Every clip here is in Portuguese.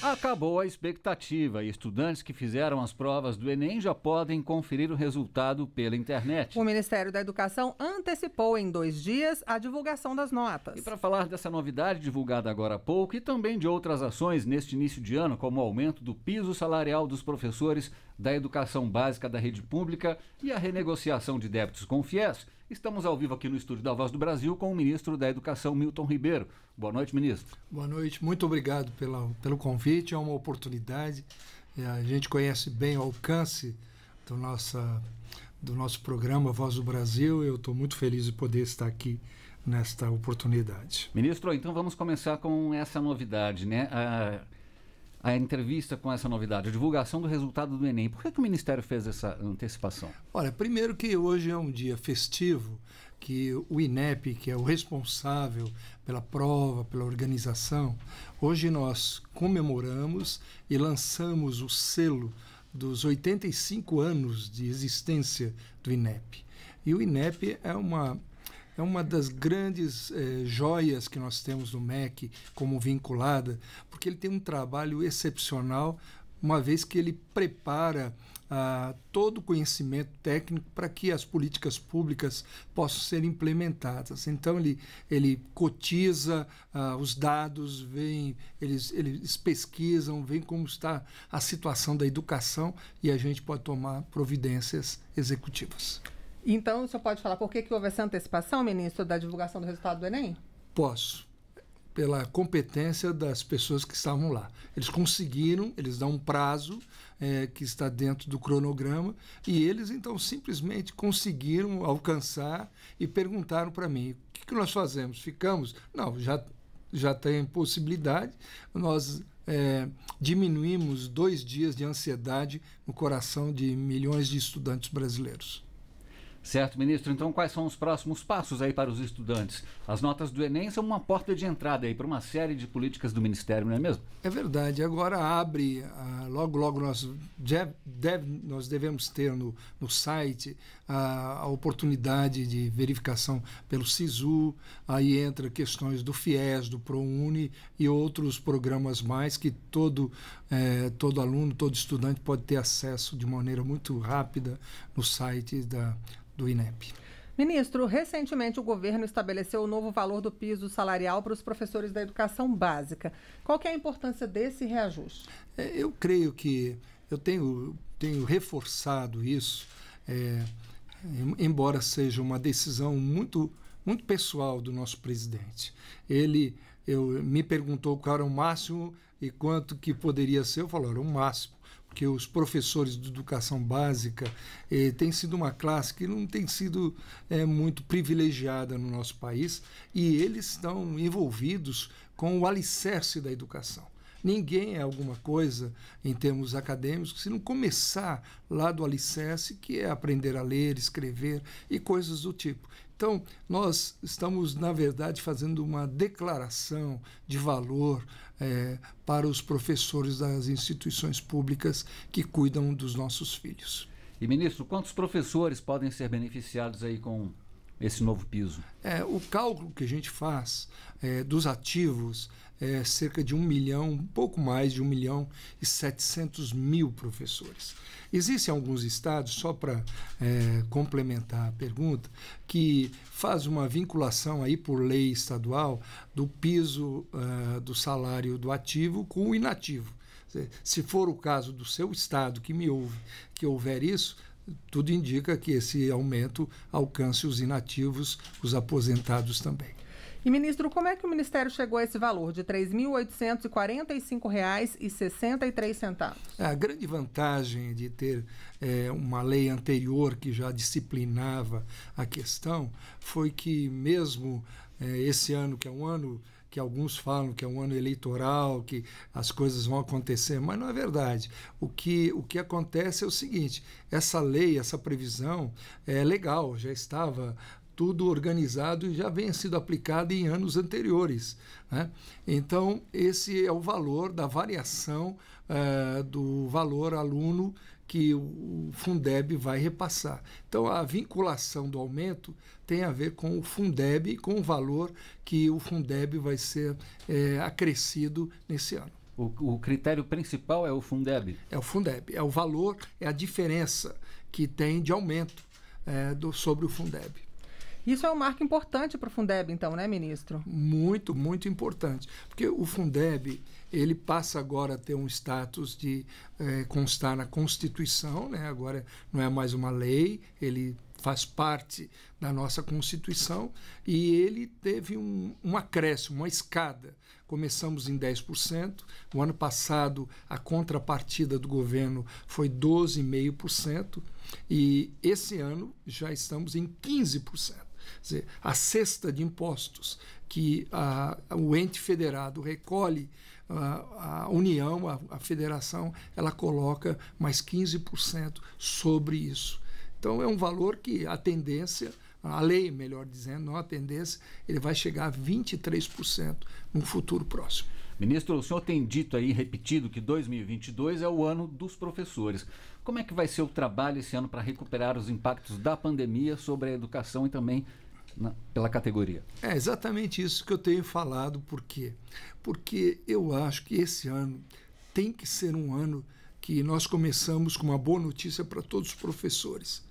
Acabou a expectativa e estudantes que fizeram as provas do Enem já podem conferir o resultado pela internet. O Ministério da Educação antecipou em dois dias a divulgação das notas. E para falar dessa novidade divulgada agora há pouco e também de outras ações neste início de ano, como o aumento do piso salarial dos professores da educação básica da rede pública e a renegociação de débitos com o FIES, Estamos ao vivo aqui no estúdio da Voz do Brasil com o ministro da Educação, Milton Ribeiro. Boa noite, ministro. Boa noite, muito obrigado pela, pelo convite, é uma oportunidade. É, a gente conhece bem o alcance do, nossa, do nosso programa Voz do Brasil. Eu estou muito feliz de poder estar aqui nesta oportunidade. Ministro, então vamos começar com essa novidade, né? Ah, a entrevista com essa novidade, a divulgação do resultado do Enem. Por que, que o Ministério fez essa antecipação? Olha, primeiro que hoje é um dia festivo, que o INEP, que é o responsável pela prova, pela organização, hoje nós comemoramos e lançamos o selo dos 85 anos de existência do INEP. E o INEP é uma é uma das grandes eh, joias que nós temos do MEC como vinculada, porque ele tem um trabalho excepcional, uma vez que ele prepara ah, todo o conhecimento técnico para que as políticas públicas possam ser implementadas. Então ele, ele cotiza ah, os dados, vem, eles, eles pesquisam, vem como está a situação da educação e a gente pode tomar providências executivas. Então, o senhor pode falar por que, que houve essa antecipação, ministro, da divulgação do resultado do Enem? Posso. Pela competência das pessoas que estavam lá. Eles conseguiram, eles dão um prazo é, que está dentro do cronograma, e eles então simplesmente conseguiram alcançar e perguntaram para mim: o que, que nós fazemos? Ficamos? Não, já, já tem possibilidade, nós é, diminuímos dois dias de ansiedade no coração de milhões de estudantes brasileiros. Certo, ministro. Então, quais são os próximos passos aí para os estudantes? As notas do Enem são uma porta de entrada aí para uma série de políticas do Ministério, não é mesmo? É verdade. Agora abre, ah, logo, logo nós, deve, deve, nós devemos ter no, no site ah, a oportunidade de verificação pelo SISU, aí entra questões do FIES, do ProUni e outros programas mais que todo, eh, todo aluno, todo estudante pode ter acesso de maneira muito rápida no site da do INEP. Ministro, recentemente o governo estabeleceu o novo valor do piso salarial para os professores da educação básica. Qual é a importância desse reajuste? É, eu creio que eu tenho, tenho reforçado isso, é, embora seja uma decisão muito, muito pessoal do nosso presidente. Ele eu, me perguntou qual era o máximo e quanto que poderia ser. Eu falei, era o máximo que os professores de educação básica eh, têm sido uma classe que não tem sido eh, muito privilegiada no nosso país e eles estão envolvidos com o alicerce da educação. Ninguém é alguma coisa em termos acadêmicos se não começar lá do alicerce, que é aprender a ler, escrever e coisas do tipo. Então, nós estamos, na verdade, fazendo uma declaração de valor é, para os professores das instituições públicas que cuidam dos nossos filhos. E, ministro, quantos professores podem ser beneficiados aí com esse novo piso? É, o cálculo que a gente faz é, dos ativos é cerca de um milhão, um pouco mais de um milhão e setecentos mil professores. Existem alguns estados, só para é, complementar a pergunta, que faz uma vinculação aí por lei estadual do piso ah, do salário do ativo com o inativo. Se for o caso do seu estado que me ouve, que houver isso, tudo indica que esse aumento alcance os inativos, os aposentados também. E, ministro, como é que o Ministério chegou a esse valor de R$ 3.845,63? É, a grande vantagem de ter é, uma lei anterior que já disciplinava a questão foi que, mesmo é, esse ano, que é um ano que alguns falam que é um ano eleitoral, que as coisas vão acontecer, mas não é verdade. O que, o que acontece é o seguinte: essa lei, essa previsão é legal, já estava tudo organizado e já vem sido aplicado em anos anteriores. Né? Então, esse é o valor da variação eh, do valor aluno que o Fundeb vai repassar. Então, a vinculação do aumento tem a ver com o Fundeb e com o valor que o Fundeb vai ser é, acrescido nesse ano. O, o, critério principal é o Fundeb? É o Fundeb, é o valor, é a diferença que tem de aumento é, do, sobre o Fundeb. Isso é um marco importante para o Fundeb, então, né, ministro? Muito, muito importante. Porque o Fundeb ele passa agora a ter um status de é, constar na Constituição, né? agora não é mais uma lei, ele faz parte da nossa Constituição e ele teve um, um acréscimo, uma escada. Começamos em 10%, o ano passado a contrapartida do governo foi 12,5% e esse ano já estamos em 15%. Quer dizer, a cesta de impostos que a, o ente federado recolhe a, União, a, a Federação, ela coloca mais 15% sobre isso. Então é um valor que a tendência, a lei, melhor dizendo, não a tendência, ele vai chegar a 23% num futuro próximo. Ministro, o senhor tem dito aí, repetido, que 2022 é o ano dos professores. Como é que vai ser o trabalho esse ano para recuperar os impactos da pandemia sobre a educação e também na, pela categoria. É exatamente isso que eu tenho falado. Por quê? Porque eu acho que esse ano tem que ser um ano que nós começamos com uma boa notícia para todos os professores,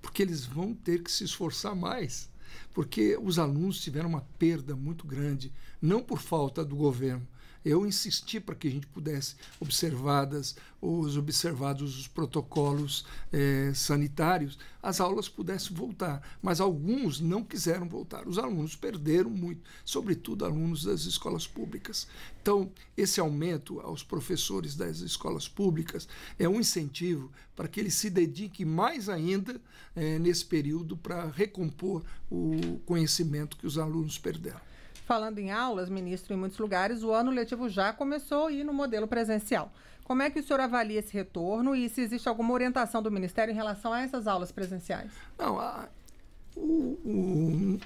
porque eles vão ter que se esforçar mais, porque os alunos tiveram uma perda muito grande, não por falta do governo, eu insisti para que a gente pudesse observadas os observados os protocolos eh, sanitários, as aulas pudessem voltar, mas alguns não quiseram voltar. Os alunos perderam muito, sobretudo alunos das escolas públicas. Então, esse aumento aos professores das escolas públicas é um incentivo para que eles se dediquem mais ainda eh, nesse período para recompor o conhecimento que os alunos perderam. Falando em aulas, ministro, em muitos lugares o ano letivo já começou e no modelo presencial. Como é que o senhor avalia esse retorno e se existe alguma orientação do Ministério em relação a essas aulas presenciais? Não, a, o, o,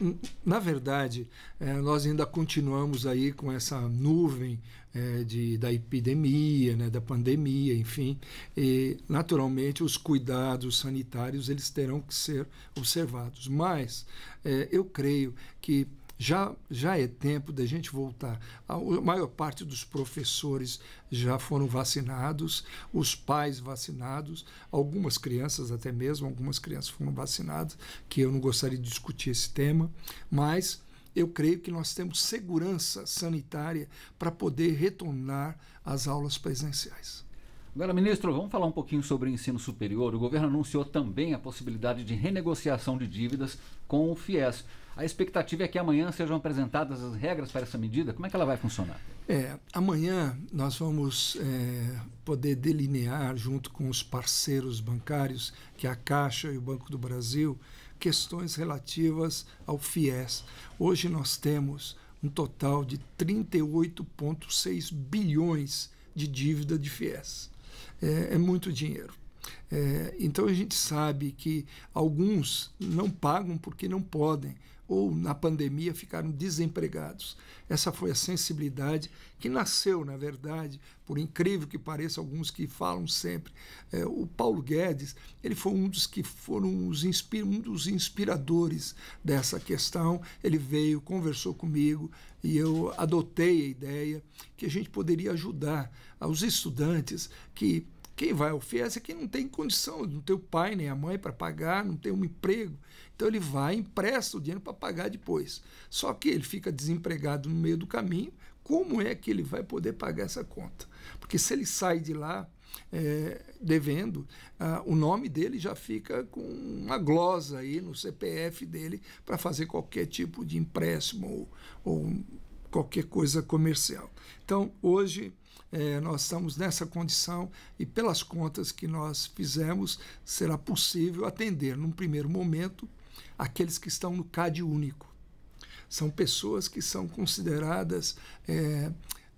na verdade, é, nós ainda continuamos aí com essa nuvem é, de, da epidemia, né, da pandemia, enfim, e naturalmente os cuidados sanitários eles terão que ser observados. Mas é, eu creio que já, já é tempo da gente voltar. A maior parte dos professores já foram vacinados, os pais vacinados, algumas crianças até mesmo, algumas crianças foram vacinadas, que eu não gostaria de discutir esse tema, mas eu creio que nós temos segurança sanitária para poder retornar às aulas presenciais. Agora, ministro, vamos falar um pouquinho sobre ensino superior. O governo anunciou também a possibilidade de renegociação de dívidas com o FIES. A expectativa é que amanhã sejam apresentadas as regras para essa medida. Como é que ela vai funcionar? É, amanhã nós vamos é, poder delinear, junto com os parceiros bancários, que é a Caixa e o Banco do Brasil, questões relativas ao FIES. Hoje nós temos um total de 38,6 bilhões de dívida de FIES é, é muito dinheiro. É, então a gente sabe que alguns não pagam porque não podem, ou na pandemia ficaram desempregados. Essa foi a sensibilidade que nasceu, na verdade, por incrível que pareça, alguns que falam sempre. É, o Paulo Guedes, ele foi um dos que foram os um dos inspiradores dessa questão. Ele veio, conversou comigo e eu adotei a ideia que a gente poderia ajudar aos estudantes que quem vai ao FIES é quem não tem condição, não tem o pai nem a mãe para pagar, não tem um emprego. Então ele vai e empresta o dinheiro para pagar depois. Só que ele fica desempregado no meio do caminho. Como é que ele vai poder pagar essa conta? Porque se ele sai de lá é, devendo, ah, o nome dele já fica com uma glosa aí no CPF dele para fazer qualquer tipo de empréstimo ou, ou qualquer coisa comercial. Então, hoje é, nós estamos nessa condição e, pelas contas que nós fizemos, será possível atender, num primeiro momento, aqueles que estão no CAD único. São pessoas que são consideradas é,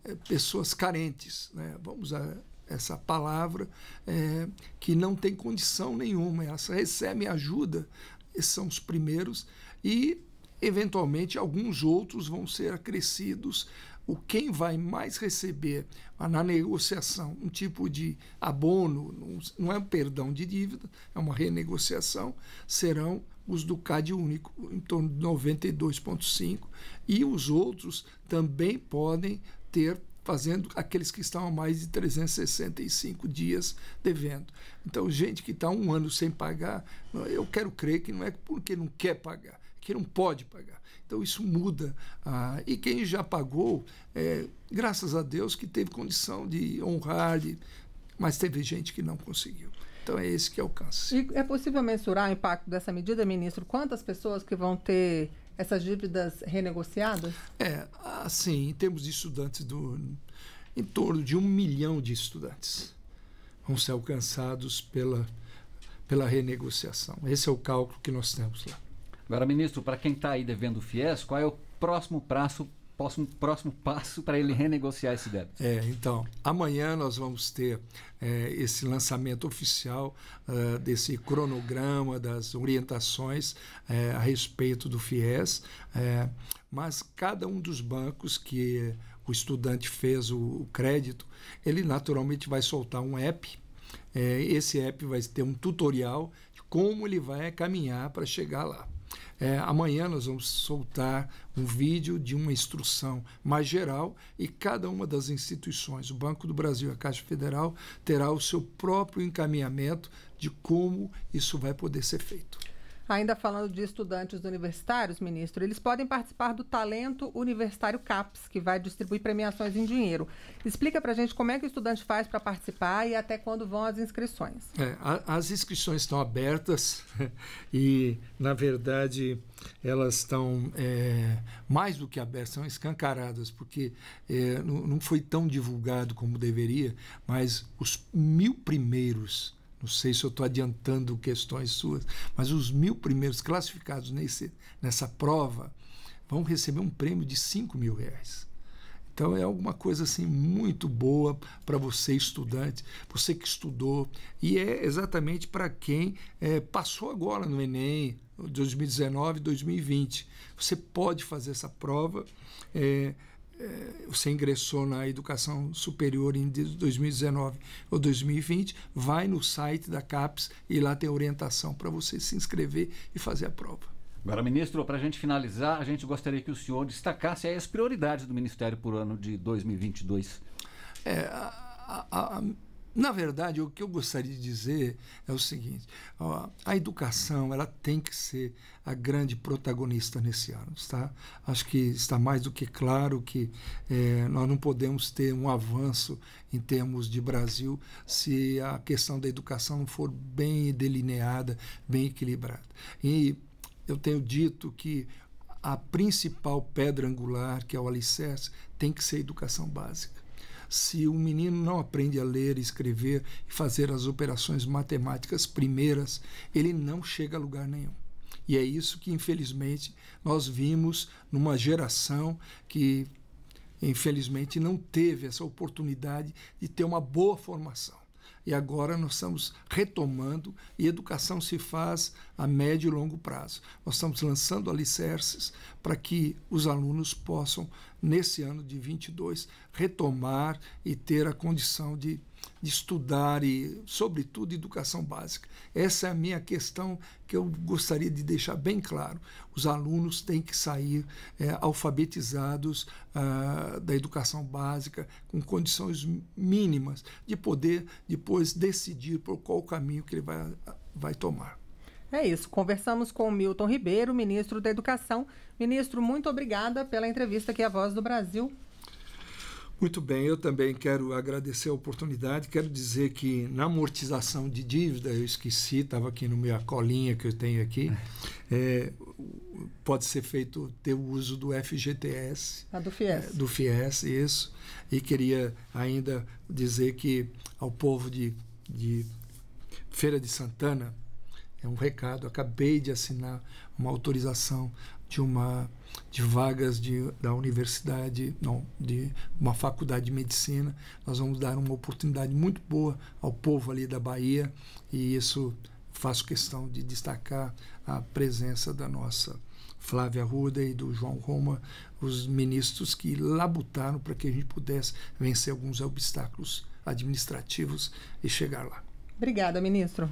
é pessoas carentes, né? vamos usar essa palavra, é, que não tem condição nenhuma, elas recebem ajuda, esses são os primeiros, e eventualmente alguns outros vão ser acrescidos o quem vai mais receber na negociação um tipo de abono, não é um perdão de dívida, é uma renegociação, serão os do CAD único, em torno de 92,5%, e os outros também podem ter fazendo aqueles que estão há mais de 365 dias devendo. Então, gente que está um ano sem pagar, eu quero crer que não é porque não quer pagar, que não pode pagar. Então isso muda. Ah, e quem já pagou, é, graças a Deus que teve condição de honrar, mas teve gente que não conseguiu. Então é esse que alcança. É e é possível mensurar o impacto dessa medida, ministro? Quantas pessoas que vão ter essas dívidas renegociadas? É, assim, em termos de estudantes, do, em torno de um milhão de estudantes vão ser alcançados pela, pela renegociação. Esse é o cálculo que nós temos lá. Agora, ministro, para quem está aí devendo o FIES, qual é o próximo prazo próximo, próximo passo para ele renegociar esse débito? É, então, amanhã nós vamos ter é, esse lançamento oficial uh, desse cronograma, das orientações é, a respeito do FIES, é, mas cada um dos bancos que o estudante fez o, o crédito, ele naturalmente vai soltar um app. É, esse app vai ter um tutorial de como ele vai caminhar para chegar lá. É, amanhã nós vamos soltar um vídeo de uma instrução mais geral e cada uma das instituições, o Banco do Brasil e a Caixa Federal, terá o seu próprio encaminhamento de como isso vai poder ser feito. Ainda falando de estudantes universitários, ministro, eles podem participar do Talento Universitário CAPES, que vai distribuir premiações em dinheiro. Explica para a gente como é que o estudante faz para participar e até quando vão as inscrições. É, a, as inscrições estão abertas e, na verdade, elas estão é, mais do que abertas, são escancaradas, porque é, não, não foi tão divulgado como deveria, mas os mil primeiros não sei se eu estou adiantando questões suas, mas os mil primeiros classificados nesse, nessa prova vão receber um prêmio de 5 mil reais. Então é alguma coisa assim muito boa para você estudante, você que estudou e é exatamente para quem é, passou agora no Enem 2019, 2020. Você pode fazer essa prova. É, é, você ingressou na educação superior em 2019 ou 2020, vai no site da CAPES e lá tem orientação para você se inscrever e fazer a prova. Agora, ministro, para a gente finalizar, a gente gostaria que o senhor destacasse as prioridades do Ministério por ano de 2022. É, a, a, a na verdade, o que eu gostaria de dizer é o seguinte: ó, a educação ela tem que ser a grande protagonista nesse ano. Tá? Acho que está mais do que claro que é, nós não podemos ter um avanço em termos de Brasil se a questão da educação não for bem delineada, bem equilibrada. E eu tenho dito que a principal pedra angular, que é o alicerce, tem que ser a educação básica se o menino não aprende a ler, escrever e fazer as operações matemáticas primeiras, ele não chega a lugar nenhum. E é isso que, infelizmente, nós vimos numa geração que, infelizmente, não teve essa oportunidade de ter uma boa formação e agora nós estamos retomando e educação se faz a médio e longo prazo. Nós estamos lançando alicerces para que os alunos possam, nesse ano de 22, retomar e ter a condição de de estudar e, sobretudo, educação básica. Essa é a minha questão que eu gostaria de deixar bem claro. Os alunos têm que sair é, alfabetizados ah, da educação básica, com condições mínimas de poder depois decidir por qual caminho que ele vai, vai tomar. É isso. Conversamos com o Milton Ribeiro, ministro da Educação. Ministro, muito obrigada pela entrevista aqui à Voz do Brasil. Muito bem, eu também quero agradecer a oportunidade. Quero dizer que na amortização de dívida, eu esqueci, estava aqui no minha colinha que eu tenho aqui, é, pode ser feito ter o uso do FGTS. Ah, do FIES. É, do FIES, isso. E queria ainda dizer que ao povo de, de Feira de Santana, é um recado, acabei de assinar uma autorização de uma de vagas de, da universidade, não, de uma faculdade de medicina. Nós vamos dar uma oportunidade muito boa ao povo ali da Bahia e isso faço questão de destacar a presença da nossa Flávia Ruda e do João Roma, os ministros que labutaram para que a gente pudesse vencer alguns obstáculos administrativos e chegar lá. Obrigada, ministro.